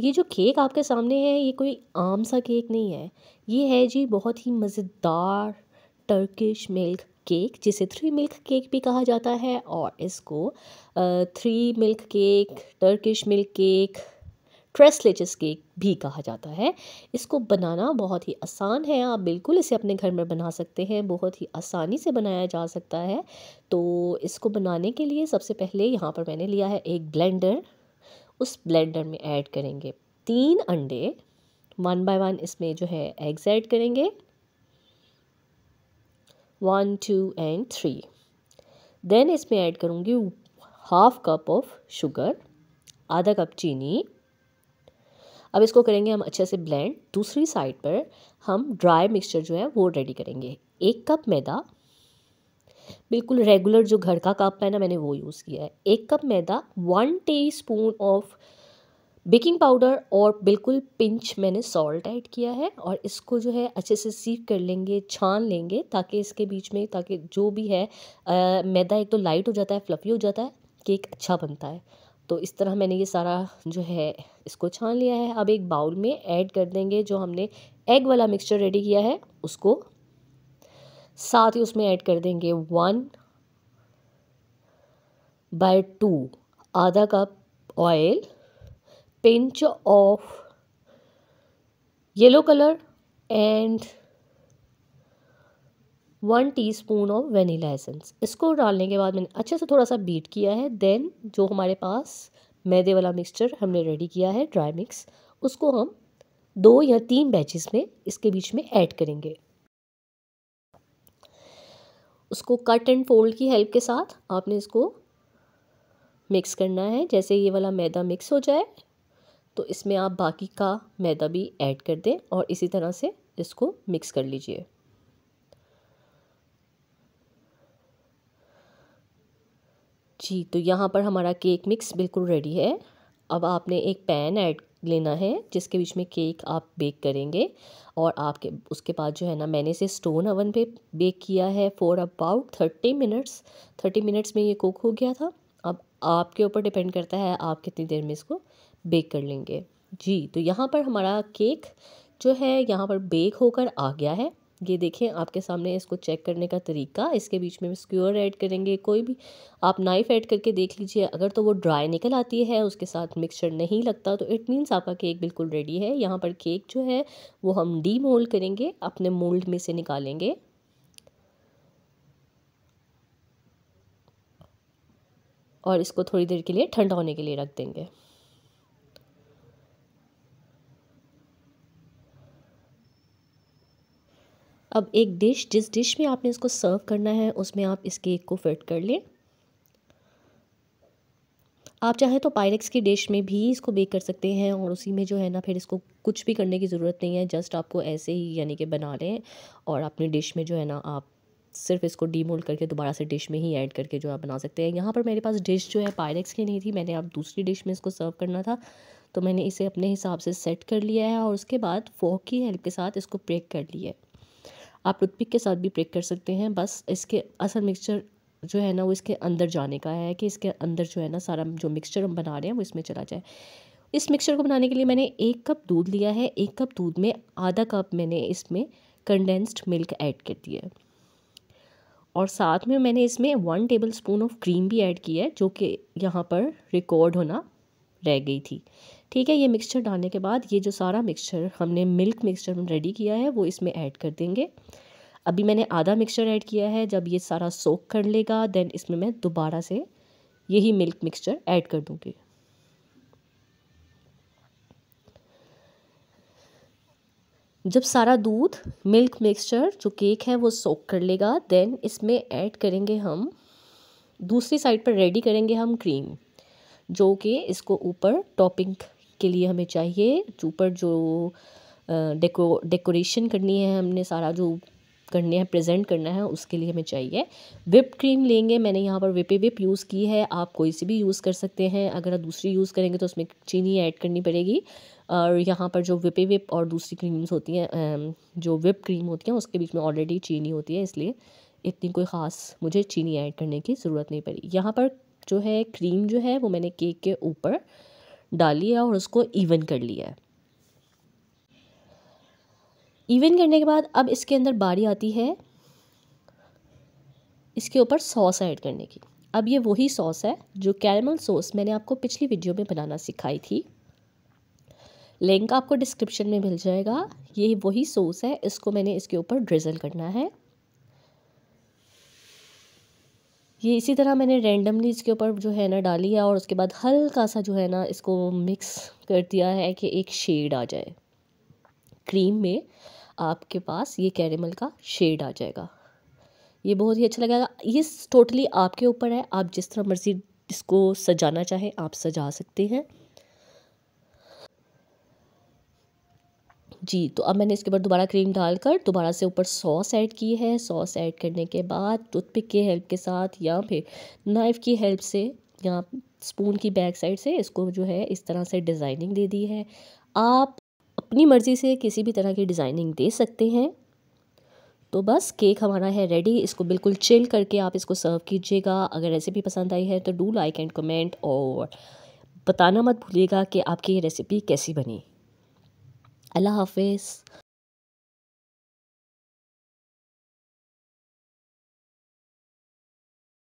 ये जो केक आपके सामने है ये कोई आम सा केक नहीं है ये है जी बहुत ही मज़ेदार टर्किश मिल्क केक जिसे थ्री मिल्क केक भी कहा जाता है और इसको three milk cake Turkish milk cake tres leches cake भी कहा जाता है इसको बनाना बहुत ही आसान है आप बिल्कुल इसे अपने घर में बना सकते हैं बहुत ही आसानी से बनाया जा सकता है तो इसको बनाने के लिए सबसे पहले यहाँ पर मैंने लिया है एक ब्लेंडर उस ब्लेंडर में ऐड करेंगे तीन अंडे वन बाय वन इसमें जो है एग्स ऐड करेंगे one two and three then इसमें ऐड करूँगी हाफ कप ऑफ शुगर आधा कप चीनी अब इसको करेंगे हम अच्छे से ब्लेंड दूसरी साइड पर हम ड्राई मिक्सचर जो है वो रेडी करेंगे एक कप मैदा बिल्कुल रेगुलर जो घर का कप है ना मैंने वो यूज़ किया है एक कप मैदा one teaspoon of baking powder और बिल्कुल पिंच मैंने सॉल्ट ऐड किया है और इसको जो है अच्छे से सीव कर लेंगे छान लेंगे ताकि इसके बीच में ताकि जो भी है आ, मैदा एक तो लाइट हो जाता है फ्लफ़ी हो जाता है केक अच्छा बनता है तो इस तरह मैंने ये सारा जो है इसको छान लिया है अब एक बाउल में ऐड कर देंगे जो हमने एग वाला मिक्सचर रेडी किया है उसको साथ ही उसमें ऐड कर देंगे वन बाय टू आधा cup oil pinch of yellow colour and one teaspoon of vanilla essence इसको डालने के बाद मैंने अच्छे से थोड़ा सा बीट किया है देन जो हमारे पास मैदे वाला मिक्सचर हमने रेडी किया है ड्राई मिक्स उसको हम दो या तीन बैचेस में इसके बीच में ऐड करेंगे उसको कट एंड फोल्ड की हेल्प के साथ आपने इसको मिक्स करना है जैसे ये वाला मैदा मिक्स हो जाए तो इसमें आप बाकी का मैदा भी ऐड कर दें और इसी तरह से इसको मिक्स कर लीजिए जी तो यहाँ पर हमारा केक मिक्स बिल्कुल रेडी है अब आपने एक पैन ऐड लेना है जिसके बीच में केक आप बेक करेंगे और आपके उसके बाद जो है ना मैंने इसे स्टोन ओवन पे बेक किया है for about thirty minutes thirty minutes में ये कुक हो गया था अब आपके ऊपर डिपेंड करता है आप कितनी देर में इसको बेक कर लेंगे जी तो यहाँ पर हमारा केक जो है यहाँ पर बेक होकर आ गया है ये देखें आपके सामने इसको चेक करने का तरीका इसके बीच में स्क्योर ऐड करेंगे कोई भी आप नाइफ़ ऐड करके देख लीजिए अगर तो वो ड्राई निकल आती है उसके साथ मिक्सचर नहीं लगता तो इट मीन्स आपका केक बिल्कुल रेडी है यहाँ पर केक जो है वो हम डी मोल्ड करेंगे अपने मोल्ड में से निकालेंगे और इसको थोड़ी देर के लिए ठंडा होने के लिए रख देंगे अब एक डिश जिस डिश में आपने इसको सर्व करना है उसमें आप इस केक को फिट कर लें आप चाहें तो पायरेक्स की डिश में भी इसको बेक कर सकते हैं और उसी में जो है ना फिर इसको कुछ भी करने की ज़रूरत नहीं है जस्ट आपको ऐसे ही यानी कि बना लें और अपनी डिश में जो है ना आप सिर्फ इसको डीमोल्ड करके दोबारा से डिश में ही ऐड करके जो आप बना सकते हैं यहाँ पर मेरे पास डिश जो है पायरेक्स की नहीं थी मैंने आप दूसरी डिश में इसको सर्व करना था तो मैंने इसे अपने हिसाब से सेट कर लिया है और उसके बाद फोक की हेल्प के साथ इसको ब्रेक कर लिया है आप टूथपिक के साथ भी प्रेक कर सकते हैं बस इसके असल मिक्सचर जो है ना वो इसके अंदर जाने का है कि इसके अंदर जो है ना सारा जो मिक्सचर हम बना रहे हैं वो इसमें चला जाए इस मिक्सचर को बनाने के लिए मैंने एक कप दूध लिया है एक कप दूध में आधा कप मैंने इसमें कंडेंस्ड मिल्क ऐड कर दिया है और साथ में मैंने इसमें one tablespoon of cream भी ऐड की है जो कि यहाँ पर रिकॉर्ड होना रह गई थी ठीक है ये मिक्सचर डालने के बाद ये जो सारा मिक्सचर हमने मिल्क मिक्सचर रेडी किया है वो इसमें ऐड कर देंगे अभी मैंने आधा मिक्सचर ऐड किया है जब ये सारा सोख कर लेगा देन इसमें मैं दोबारा से यही मिल्क मिक्सचर ऐड कर दूँगी जब सारा दूध मिल्क मिक्सचर जो केक है वो सोख कर लेगा देन इसमें ऐड करेंगे हम दूसरी साइड पर रेडी करेंगे हम क्रीम जो कि इसको ऊपर टॉपिंग के लिए हमें चाहिए ऊपर जो डेको डेकोरेशन करनी है हमने सारा जो करने हैं प्रेजेंट करना है उसके लिए हमें चाहिए विप क्रीम लेंगे मैंने यहाँ पर विपे विप यूज़ की है आप कोई सी भी यूज़ कर सकते हैं अगर आप दूसरी यूज़ करेंगे तो उसमें चीनी ऐड करनी पड़ेगी और यहाँ पर जो विपे विप और दूसरी क्रीम्स होती हैं जो विप क्रीम होती हैं उसके बीच में ऑलरेडी चीनी होती है इसलिए इतनी कोई ख़ास मुझे चीनी ऐड करने की ज़रूरत नहीं पड़ी यहाँ पर जो है क्रीम जो है वो मैंने केक के ऊपर डाली है और उसको इवन कर लिया है इवन करने के बाद अब इसके अंदर बारी आती है इसके ऊपर सॉस ऐड करने की अब ये वही सॉस है जो कैरमल सॉस मैंने आपको पिछली वीडियो में बनाना सिखाई थी लिंक आपको डिस्क्रिप्शन में मिल जाएगा ये वही सॉस है इसको मैंने इसके ऊपर ड्रिजल करना है ये इसी तरह मैंने रेंडमली इसके ऊपर जो है ना डाली है और उसके बाद हल्का सा जो है ना इसको मिक्स कर दिया है कि एक शेड आ जाए क्रीम में आपके पास ये कैरेमल का शेड आ जाएगा ये बहुत ही अच्छा लगेगा ये टोटली आपके ऊपर है आप जिस तरह मर्ज़ी इसको सजाना चाहें आप सजा सकते हैं जी तो अब मैंने इसके ऊपर दोबारा क्रीम डालकर दोबारा से ऊपर सॉस ऐड की है सॉस ऐड करने के बाद टूथपिक के हेल्प के साथ या फिर नाइफ़ की हेल्प से या स्पून की बैक साइड से इसको जो है इस तरह से डिज़ाइनिंग दे दी है आप अपनी मर्ज़ी से किसी भी तरह की डिज़ाइनिंग दे सकते हैं तो बस केक हमारा है रेडी इसको बिल्कुल चिल करके आप इसको सर्व कीजिएगा अगर रेसिपी पसंद आई है तो डू लाइक एंड कमेंट और बताना मत भूलिएगा कि आपकी ये रेसिपी कैसी बनी अल्लाह हाफ़िज़